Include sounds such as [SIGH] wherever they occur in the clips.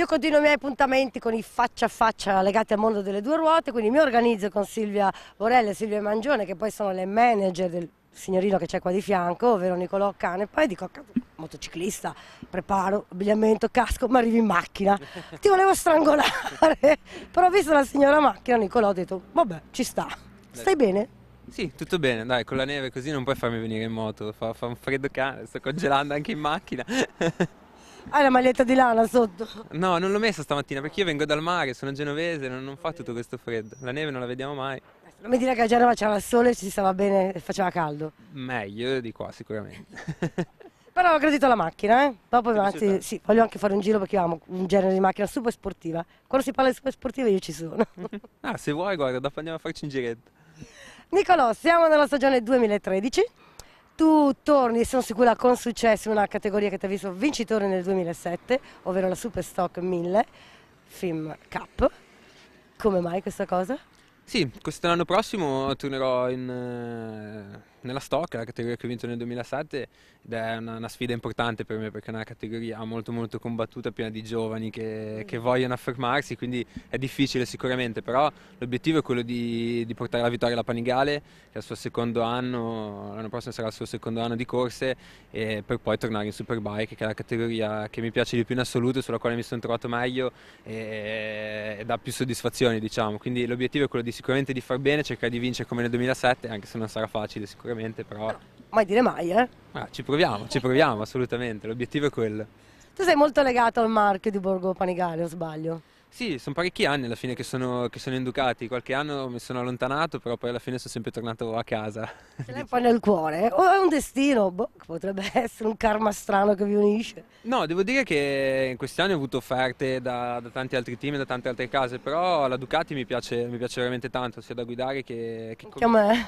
Io continuo i miei appuntamenti con i faccia a faccia legati al mondo delle due ruote, quindi mi organizzo con Silvia Borelli e Silvia Mangione, che poi sono le manager del signorino che c'è qua di fianco, ovvero Nicolò Cane, poi dico, motociclista, preparo, abbigliamento, casco, ma arrivi in macchina, ti volevo strangolare, [LAUGHS] però visto la signora macchina, Nicolò ha detto, vabbè, ci sta, stai bene? Sì, tutto bene, dai, con la neve così non puoi farmi venire in moto, fa, fa un freddo cane, sto congelando anche in macchina. [LAUGHS] Hai la maglietta di lana sotto? No, non l'ho messa stamattina perché io vengo dal mare, sono genovese, non, non fa tutto questo freddo. La neve non la vediamo mai. Non mi dire che a Genova c'era il sole, ci stava bene e faceva caldo. Meglio di qua sicuramente. [LAUGHS] Però ho gradito la macchina, eh? Dopo anzi, sì, voglio anche fare un giro perché amo un genere di macchina super sportiva. Quando si parla di super sportiva io ci sono. [LAUGHS] ah, se vuoi guarda, dopo andiamo a farci un giretto. Nicolò, siamo nella stagione 2013 tu torni, sono sicura con successo, in una categoria che ti ha visto vincitore nel 2007, ovvero la Superstock 1000 Film Cup. Come mai questa cosa? Sì, quest'anno prossimo tornerò in... Eh nella Stock, la categoria che ho vinto nel 2007 ed è una, una, sfida importante per me perché è una categoria molto molto combattuta, piena di giovani che, mm. che vogliono affermarsi, quindi è difficile sicuramente, però l'obiettivo è quello di, di, portare la vittoria alla Panigale, che è il suo secondo anno, l'anno prossimo sarà il suo secondo anno di corse, e per poi tornare in Superbike, che è la categoria che mi piace di più in assoluto, sulla quale mi sono trovato meglio e, e dà più soddisfazioni diciamo, quindi l'obiettivo è quello di sicuramente di far bene, cercare di vincere come nel 2007, anche se non sarà facile sicuramente sicuramente, però... No, mai dire mai, eh? Ah, ci proviamo, ci proviamo assolutamente, l'obiettivo è quello. Tu sei molto legato al marchio di Borgo Panigale, o sbaglio? Sì, sono parecchi anni alla fine che sono, che sono in Ducati, qualche anno mi sono allontanato, però poi alla fine sono sempre tornato a casa. Ce l'hai un [LAUGHS] po' nel cuore, o è un destino, boh, potrebbe [LAUGHS] essere un karma strano che vi unisce. No, devo dire che in questi anni ho avuto offerte da, da tanti altri team, da tante altre case, però la Ducati mi piace, mi piace veramente tanto, sia da guidare che, che, come,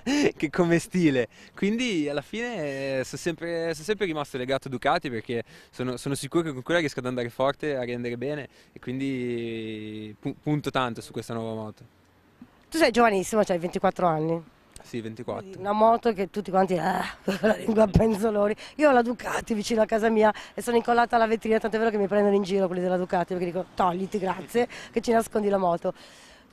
che, [LAUGHS] che come, stile. Quindi alla fine eh, sono sempre, sono sempre rimasto legato a Ducati perché sono, sono sicuro che con quella riesco ad andare forte, a rendere bene e quindi pu punto tanto su questa nuova moto. Tu sei giovanissimo, cioè hai 24 anni. Sì, 24. Una moto che tutti quanti, ah, [LAUGHS] la lingua a penzoloni. Io ho la Ducati vicino a casa mia e sono incollata alla vetrina, tant'è vero che mi prendono in giro quelli della Ducati perché dico togliti, grazie, che ci nascondi la moto.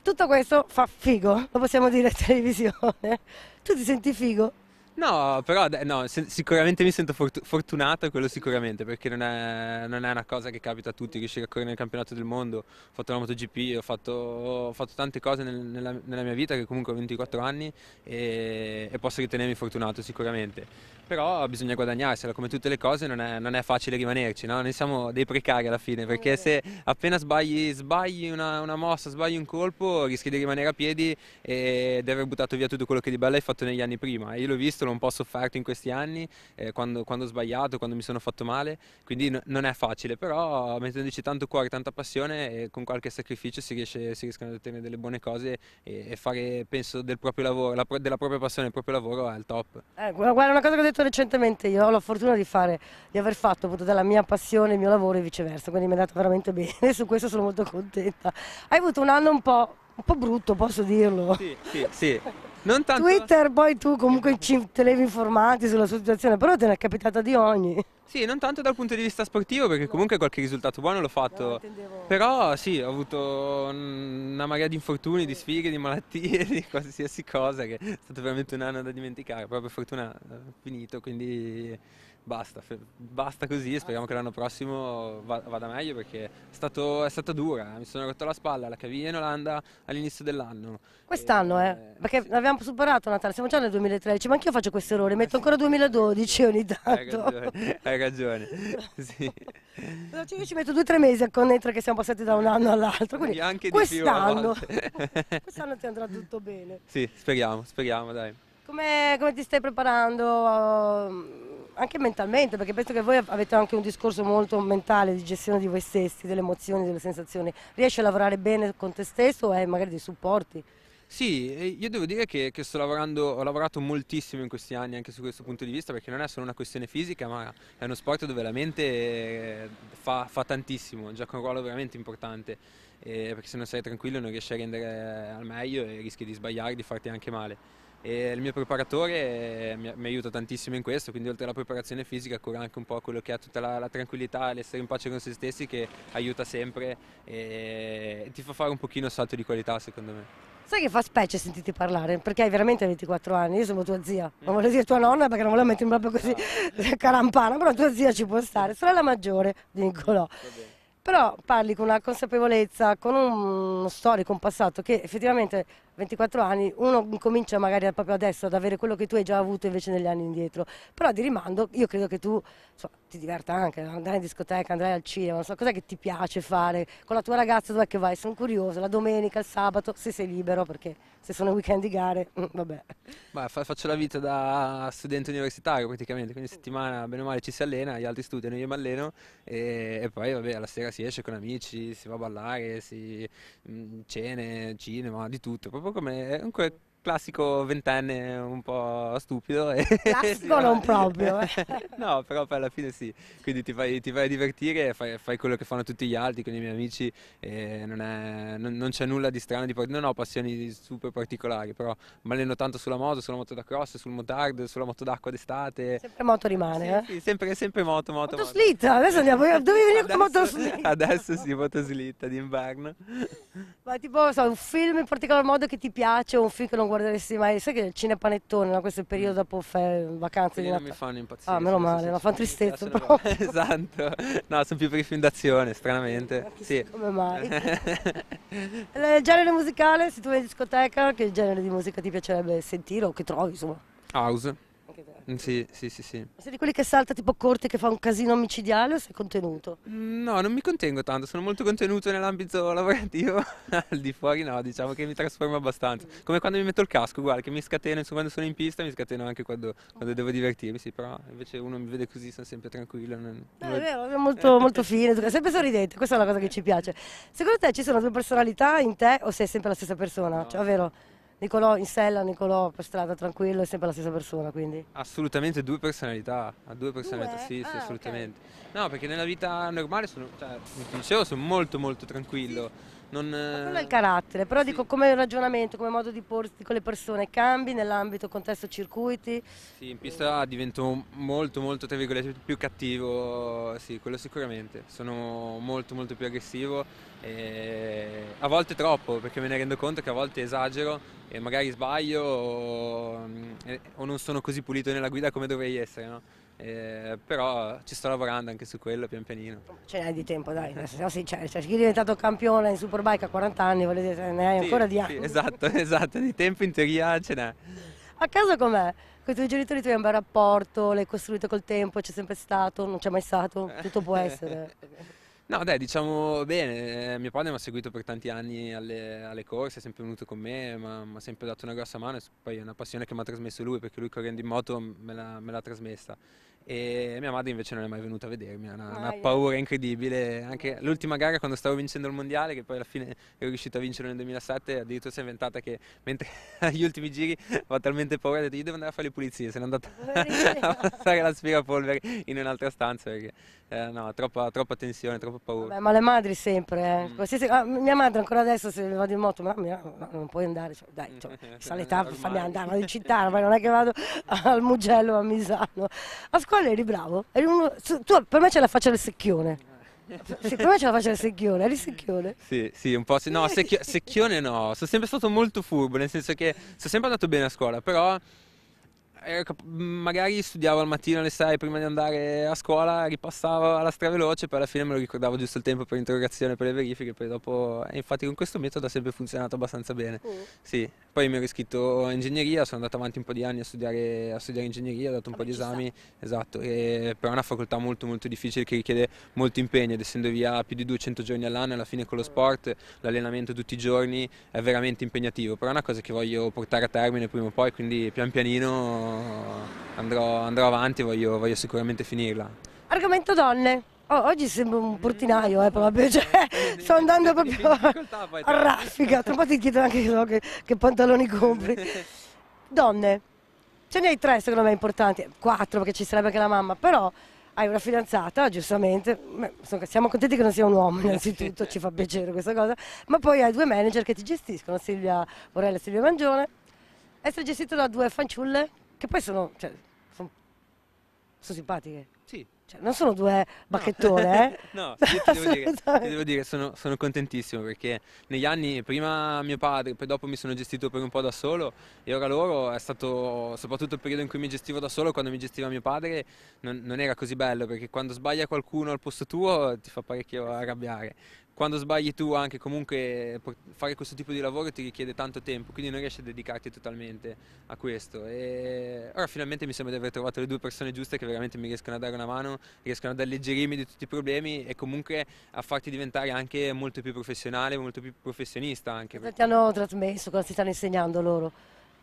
Tutto questo fa figo, lo possiamo dire in televisione. Tu ti senti figo? No, però no, sicuramente mi sento fortunato, quello sicuramente, perché non è, non è, una cosa che capita a tutti, riuscire a correre nel campionato del mondo, ho fatto la MotoGP, ho fatto, ho fatto tante cose nel, nella, nella, mia vita, che comunque ho 24 anni, e, e, posso ritenermi fortunato sicuramente. Però bisogna guadagnarsela, come tutte le cose non è, non è facile rimanerci, no? noi siamo dei precari alla fine, perché se appena sbagli, sbagli una, una, mossa, sbagli un colpo, rischi di rimanere a piedi e di aver buttato via tutto quello che di bello hai fatto negli anni prima. E io l'ho visto, un po' sofferto in questi anni, eh, quando, quando, ho sbagliato, quando mi sono fatto male, quindi no, non è facile, però mettendoci tanto cuore, tanta passione e eh, con qualche sacrificio si, riesce, si riescono ad ottenere delle buone cose e, e fare, penso, del proprio lavoro, la, della propria passione, del proprio lavoro è il top. Eh, guarda, una cosa che ho detto recentemente, io ho la fortuna di, fare, di aver fatto appunto della mia passione il mio lavoro e viceversa, quindi mi è andato veramente [LAUGHS] bene, su questo sono molto contenta. Hai avuto un anno un po', un po brutto, posso dirlo. Sì, sì, sì. [LAUGHS] Non tanto... Twitter, poi tu comunque ci levi informati sulla situazione, però te ne è capitata di ogni. Sì, non tanto dal punto di vista sportivo, perché comunque qualche risultato buono l'ho fatto. Però sì, ho avuto una marea di infortuni, di sfighe, di malattie, [LAUGHS] di qualsiasi cosa, che è stato veramente un anno da dimenticare. Proprio fortuna eh, finito, quindi basta, basta così e speriamo che l'anno prossimo vada meglio perché è, stato, è, stata dura, eh. mi sono rotto la spalla, la caviglia in Olanda all'inizio dell'anno. Quest'anno eh, eh, eh, perché sì. l'abbiamo superato Natale, siamo già nel 2013, ma anch'io faccio questo errore, metto ancora 2012 ogni [LAUGHS] tanto. Hai ragione, hai ragione. [LAUGHS] sì. io ci metto due o tre mesi a connettere che siamo passati da un anno all'altro, quindi anche quest'anno, [LAUGHS] quest'anno ti andrà tutto bene. Sì, speriamo, speriamo dai. Come, come ti stai preparando? Ehm, anche mentalmente, perché penso che voi avete anche un discorso molto mentale di gestione di voi stessi, delle emozioni, delle sensazioni. Riesci a lavorare bene con te stesso o hai magari dei supporti? Sì, io devo dire che, che ho lavorato moltissimo in questi anni anche su questo punto di vista perché non è solo una questione fisica ma è uno sport dove la mente eh, fa, fa tantissimo, gioca un ruolo veramente importante eh, perché se non sei tranquillo non riesci a rendere eh, al meglio e rischi di sbagliare, di farti anche male e il mio preparatore eh, mi, mi, aiuta tantissimo in questo, quindi oltre alla preparazione fisica cura anche un po' quello che è tutta la, la tranquillità, l'essere in pace con se stessi che aiuta sempre e, e ti fa fare un pochino salto di qualità secondo me. Sai che fa specie sentirti parlare, perché hai veramente 24 anni, io sono tua zia, non voglio dire tua nonna perché non volevo mettermi proprio così no. [LAUGHS] carampana, però tua zia ci può stare, sorella maggiore di Nicolò però parli con una consapevolezza, con uno storico, un passato che effettivamente 24 anni uno comincia magari proprio adesso ad avere quello che tu hai già avuto invece negli anni indietro, però di rimando io credo che tu insomma, ti diverta anche, andare in discoteca, andare al cinema, non so, cos'è che ti piace fare? Con la tua ragazza dov'è che vai? Sono curioso, la domenica, il sabato, se sei libero, perché se sono weekend di gare, mm, vabbè. Beh, faccio la vita da studente universitario praticamente, quindi settimana bene o male ci si allena, gli altri studiano, io mi alleno e, e poi vabbè, alla sera si esce con amici, si va a ballare, si mh, mm, cene, cinema, di tutto, proprio come... È classico ventenne un po' stupido. Classico [LAUGHS] non proprio. Eh. [LAUGHS] no, però poi alla fine sì, quindi ti fai, ti fai a divertire, fai, fai, quello che fanno tutti gli altri con i miei amici, non, è, non, non, c'è nulla di strano, di, non ho passioni super particolari, però mi alleno tanto sulla moto, sulla moto da cross, sul motard, sulla moto d'acqua d'estate. Sempre moto rimane, sì, eh? sì, sempre, sempre moto, moto. Moto, slitta, adesso andiamo, io, dovevi venire adesso, con moto slitta. [LAUGHS] Adesso sì, moto slitta d'inverno. Ma tipo, so, un film in particolar modo che ti piace, un film che non guarderesti mai, sai che il cinepanettone, no? questo è il periodo mm. dopo fe- vacanze Quelli di non mi fanno impazzire. Ah, meno male, sì, ma sì, fanno tristezza proprio. [LAUGHS] [LAUGHS] esatto, no, sono più per i film d'azione, stranamente. Eh, sì. Come mai? [LAUGHS] Eh, il genere musicale, se tu vai in discoteca, che genere di musica ti piacerebbe sentire o che trovi, insomma? House. Mm, sì, sì, sì, sì. Sei di quelli che salta tipo corte che fa un casino omicidiale o sei contenuto? Mm, no, non mi contengo tanto, sono molto contenuto nell'ambito [LAUGHS] lavorativo, al di fuori no, diciamo che mi trasformo abbastanza. Mm. Come quando mi metto il casco, uguale, che mi scateno, insomma quando sono in pista mi scateno anche quando, quando devo divertirmi, sì, però invece uno mi vede così, sono sempre tranquillo. Non... Eh, no, è vero, è molto, [LAUGHS] molto fine, sempre sorridente, questa è una cosa che ci piace. Secondo te ci sono due personalità in te o sei sempre la stessa persona? No. Cioè, ovvero... Nicolò in sella, Nicolò per strada tranquillo, è sempre la stessa persona, quindi. Assolutamente due personalità, ha due personalità, due? sì, sì, ah, assolutamente. Okay. No, perché nella vita normale sono, cioè, come ti dicevo, sono molto molto tranquillo. Sì non, quello è il eh, carattere, però sì. dico come ragionamento, come modo di porsi con le persone, cambi nell'ambito, contesto, circuiti? Sì, in pista divento molto molto tra virgolette più cattivo, sì, quello sicuramente, sono molto molto più aggressivo, e a volte troppo perché me ne rendo conto che a volte esagero e magari sbaglio o, mm, o non sono così pulito nella guida come dovrei essere, no? eh, però ci sto lavorando anche su quello pian pianino. Ce n'hai di tempo dai, no, sì, cioè, cioè, chi è diventato campione in Superbike a 40 anni, volete, cioè, ne hai sì, ancora di anni. Sì, esatto, [LAUGHS] esatto, di tempo in teoria ce n'è. A casa com'è? Con i tuoi genitori tu hai un bel rapporto, l'hai costruito col tempo, c'è sempre stato, non c'è mai stato, eh. tutto può essere. [LAUGHS] No, dai, diciamo bene, eh, mio padre mi ha seguito per tanti anni alle, alle corse, è sempre venuto con me, mi ha sempre dato una grossa mano, poi è una passione che mi ha trasmesso lui, perché lui correndo in moto me l'ha trasmessa e mia madre invece non è mai venuta a vedermi, ha una, una, paura incredibile, anche l'ultima gara quando stavo vincendo il mondiale che poi alla fine ero riuscito a vincere nel 2007 addirittura si è inventata che mentre [LAUGHS] agli ultimi giri ho talmente paura ho detto io devo andare a fare le pulizie, se sono andata [LAUGHS] a passare l'aspirapolvere in un'altra stanza perché eh, no, troppa, troppa, tensione, troppa paura. Vabbè, ma le madri sempre, eh. Mm. Qualsiasi, ah, mia madre ancora adesso se vado in moto, ma mia, non puoi andare, cioè, dai, cioè, sa l'età, [LAUGHS] fammi andare, vado in città, ma non è che vado al Mugello a Misano. Ascolta, quello eri bravo. Eri uno, tu, per me c'è la faccia del secchione. Sì, per me c'è la faccia del secchione, eri secchione? Sì, sì, un po'. Se, no, secchio, secchione no. Sono sempre stato molto furbo, nel senso che sono sempre andato bene a scuola, però Mm, magari studiavo al mattino alle 6 prima di andare a scuola, ripassavo alla straveloce, poi alla fine me lo ricordavo giusto il tempo per l'interrogazione, per le verifiche, poi dopo... E infatti con questo metodo ha sempre funzionato abbastanza bene. Mm. Sì. Poi mi ero iscritto a ingegneria, sono andato avanti un po' di anni a studiare, a studiare ingegneria, ho dato un Vabbè, po' di esami, sta. esatto, e, però è una facoltà molto molto difficile che richiede molto impegno ed essendo via più di 200 giorni all'anno, alla fine con lo mm. sport, l'allenamento tutti i giorni è veramente impegnativo, però è una cosa che voglio portare a termine prima o poi, quindi pian pianino andrò, andrò avanti, voglio, voglio sicuramente finirla. Argomento donne. Oh, oggi sembro un portinaio, eh, proprio, [LAUGHS] cioè, sto andando proprio [LAUGHS] a raffica. Tra un po' ti chiedo anche io che, che pantaloni compri. [LAUGHS] Donne, ce ne hai tre secondo me importanti, quattro perché ci sarebbe anche la mamma, però hai una fidanzata, giustamente, siamo contenti che non sia un uomo innanzitutto, ci fa piacere questa cosa, ma poi hai due manager che ti gestiscono, Silvia Borella e Silvia Mangione. Essere gestito da due fanciulle che poi sono, cioè, sono, sono simpatiche. Sì. Cioè, non sono due bacchettone, no. [LAUGHS] eh? no, io ti devo dire, [LAUGHS] ti devo dire sono, sono, contentissimo perché negli anni, prima mio padre, poi dopo mi sono gestito per un po' da solo e ora loro è stato, soprattutto il periodo in cui mi gestivo da solo, quando mi gestiva mio padre, non, non era così bello perché quando sbaglia qualcuno al posto tuo ti fa parecchio arrabbiare quando sbagli tu anche comunque fare questo tipo di lavoro ti richiede tanto tempo, quindi non riesci a dedicarti totalmente a questo. E ora finalmente mi sembra di aver trovato le due persone giuste che veramente mi riescono a dare una mano, riescono ad alleggerirmi di tutti i problemi e comunque a farti diventare anche molto più professionale, molto più professionista anche. Cosa ti hanno trasmesso, cosa ti stanno insegnando loro?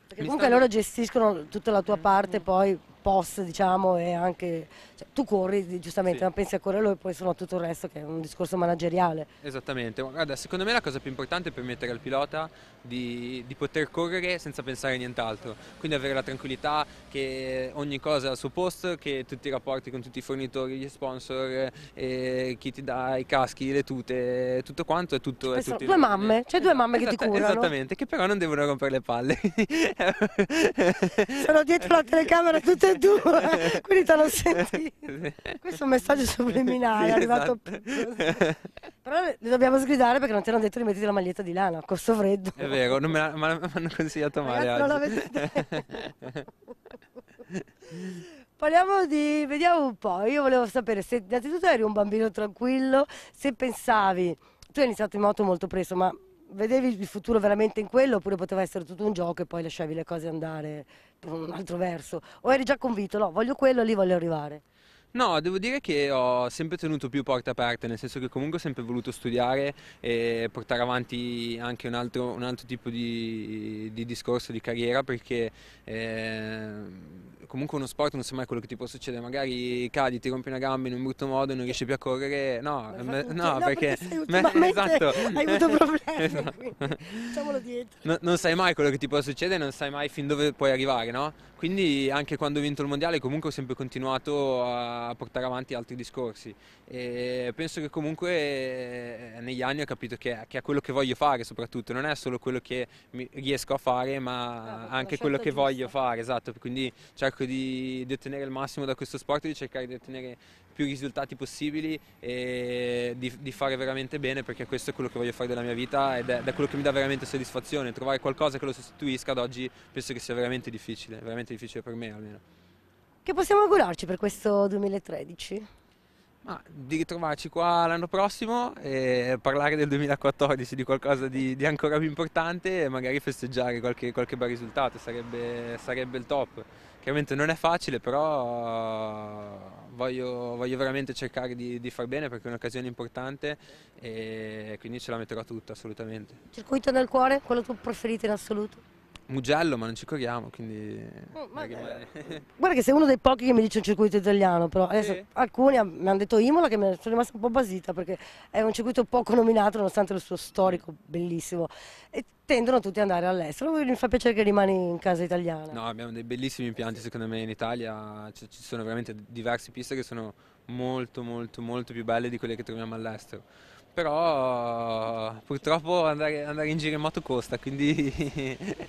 Perché mi comunque stanno... loro gestiscono tutta la tua mm, parte mm. poi post diciamo e anche cioè, tu corri giustamente sì. ma pensi a correre e poi sono tutto il resto che è un discorso manageriale esattamente guarda secondo me la cosa più importante è permettere al pilota di, di poter correre senza pensare a nient'altro quindi avere la tranquillità che ogni cosa è al suo posto che tutti i rapporti con tutti i fornitori gli sponsor eh, chi ti dà i caschi le tute tutto quanto è tutto, è tutto cioè due mamme c'è due mamme Esatta, che ti curano esattamente che però non devono rompere le palle sono dietro la telecamera tutte e due, eh, quindi te l'ho sentito. [LAUGHS] Questo è un messaggio subliminale, è arrivato esatto. Però li dobbiamo sgridare perché non ti hanno detto di mettere la maglietta di lana, a costo freddo. È vero, non me la, ma me l'hanno consigliato male Ragazzi, [LAUGHS] Parliamo di, vediamo un po', io volevo sapere se innanzitutto eri un bambino tranquillo, se pensavi, tu hai iniziato in moto molto presto, ma vedevi il futuro veramente in quello oppure poteva essere tutto un gioco e poi lasciavi le cose andare per un altro verso o eri già convinto no voglio quello lì voglio arrivare No, devo dire che ho sempre tenuto più porte aperte, nel senso che comunque ho sempre voluto studiare e portare avanti anche un altro, un altro tipo di, di, discorso, di carriera, perché eh, comunque uno sport non sa mai quello che ti può succedere, magari cadi, ti rompi una gamba in un brutto modo e non riesci più a correre, no, me, no, no perché, perché me, [LAUGHS] esatto. [LAUGHS] hai avuto problemi, esatto. diciamolo dietro. No, non sai mai quello che ti può succedere, non sai mai fin dove puoi arrivare, no? Quindi anche quando ho vinto il mondiale comunque ho sempre continuato a portare avanti altri discorsi e penso che comunque eh, negli anni ho capito che, che è quello che voglio fare soprattutto, non è solo quello che riesco a fare ma ah, anche quello che giusta. voglio fare, esatto, quindi cerco di, di ottenere il massimo da questo sport e di cercare di ottenere più risultati possibili e di, di, fare veramente bene perché questo è quello che voglio fare della mia vita ed è, è, quello che mi dà veramente soddisfazione. Trovare qualcosa che lo sostituisca ad oggi penso che sia veramente difficile, veramente difficile per me almeno. Che possiamo augurarci per questo 2013? Ah, di ritrovarci qua l'anno prossimo e parlare del 2014, di qualcosa di, di ancora più importante e magari festeggiare qualche, qualche bel risultato, sarebbe, sarebbe il top. Chiaramente non è facile, però voglio, voglio veramente cercare di, di, far bene perché è un'occasione importante e quindi ce la metterò tutta assolutamente. Circuito nel cuore, quello tuo preferito in assoluto? Mugello, ma non ci corriamo, quindi... Oh, ma... [LAUGHS] Guarda che sei uno dei pochi che mi dice un circuito italiano, però adesso sì. alcuni mi hanno detto Imola che mi sono rimasta un po' basita perché è un circuito poco nominato nonostante il suo storico bellissimo. E tendono tutti ad andare all'estero, mi fa piacere che rimani in casa italiana. No, abbiamo dei bellissimi impianti secondo me in Italia, ci sono veramente diverse piste che sono molto molto molto più belle di quelle che troviamo all'estero però purtroppo andare, andare, in giro in moto costa, quindi [LAUGHS]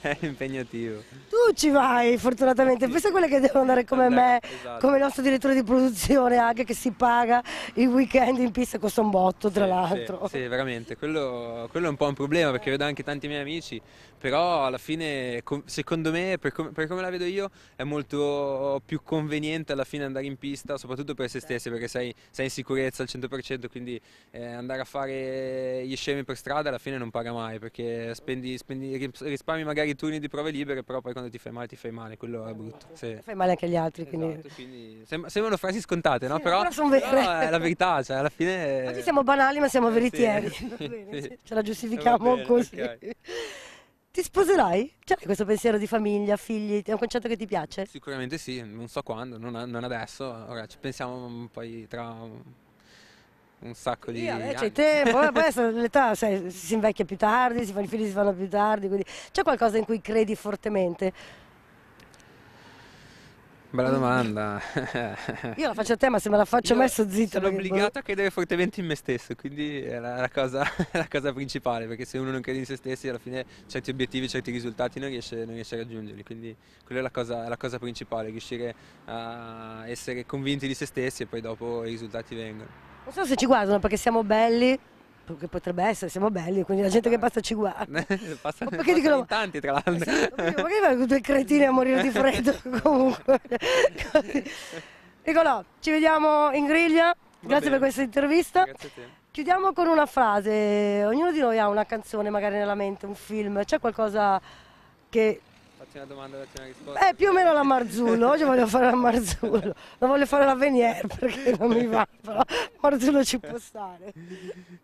è impegnativo. Tu ci vai fortunatamente, sì. pensa a quelle che devono andare come andare, me, esatto. come il nostro direttore di produzione anche che si paga il weekend in pista costa un botto tra sì, l'altro. Sì, sì, veramente, quello, quello, è un po' un problema perché vedo anche tanti miei amici, però alla fine secondo me per, com per, come la vedo io è molto più conveniente alla fine andare in pista soprattutto per se stessi perché sei, sei in sicurezza al 100% quindi eh, andare a fare gli scemi per strada alla fine non paga mai perché spendi, spendi, risparmi magari turni di prove libere però poi quando ti fai male ti fai male quello è brutto sì. fai male anche agli altri quindi, esatto, quindi sem sembrano frasi scontate no? Sì, però, però, però, è la verità cioè alla fine oggi siamo banali ma siamo eh, veritieri [LAUGHS] sì. ce la giustifichiamo bene, così okay. Ti sposerai? C'è cioè, questo pensiero di famiglia, figli? È un concetto che ti piace? Sicuramente sì, non so quando, non, non adesso. Ora ci pensiamo poi tra un sacco di Io, eh, c'è tempo, poi [LAUGHS] l'età cioè, si invecchia più tardi, si fanno i figli si fanno più tardi, quindi c'è qualcosa in cui credi fortemente? Bella mm. domanda. Io la faccio a te, ma se me la faccio Io messo zitto. Sono obbligato boh a credere fortemente in me stesso, quindi è la, la, cosa, [LAUGHS] la, cosa, principale, perché se uno non crede in se stessi, alla fine certi obiettivi, certi risultati non riesce, non riesce a raggiungerli. Quindi quella è la cosa, la cosa principale, riuscire a essere convinti di se stessi e poi dopo i risultati vengono. Non so se ci guardano perché siamo belli, che potrebbe essere, siamo belli, quindi la eh, gente che passa ci guarda. [LAUGHS] passa, ma perché dicono, in tanti tra l'altro. Esatto, perché vanno due cretini a morire di freddo [LAUGHS] comunque. Nicolò, ci vediamo in griglia, grazie per questa intervista. Grazie a te. Chiudiamo con una frase, ognuno di noi ha una canzone magari nella mente, un film, c'è qualcosa che Faccio una domanda, e faccio una risposta. Eh, più o meno la Marzullo, oggi voglio fare la Marzullo, non voglio fare la Venier perché non mi va, però Marzullo ci può stare.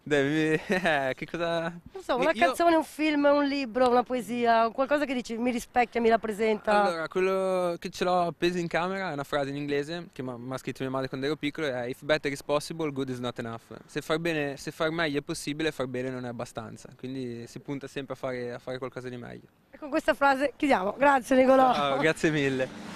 Devi, eh, che cosa... Non so, una Io... canzone, un film, un libro, una poesia, qualcosa che dici mi rispecchia, mi rappresenta. Allora, quello che ce l'ho appeso in camera è una frase in inglese che mi ha scritto mia madre quando ero piccolo, è If better is possible, good is not enough. Se far, bene, se far meglio è possibile, far bene non è abbastanza, quindi si punta sempre a fare, a fare qualcosa di meglio. E con questa frase chiudiamo grazie Nicolò. Ciao, grazie mille.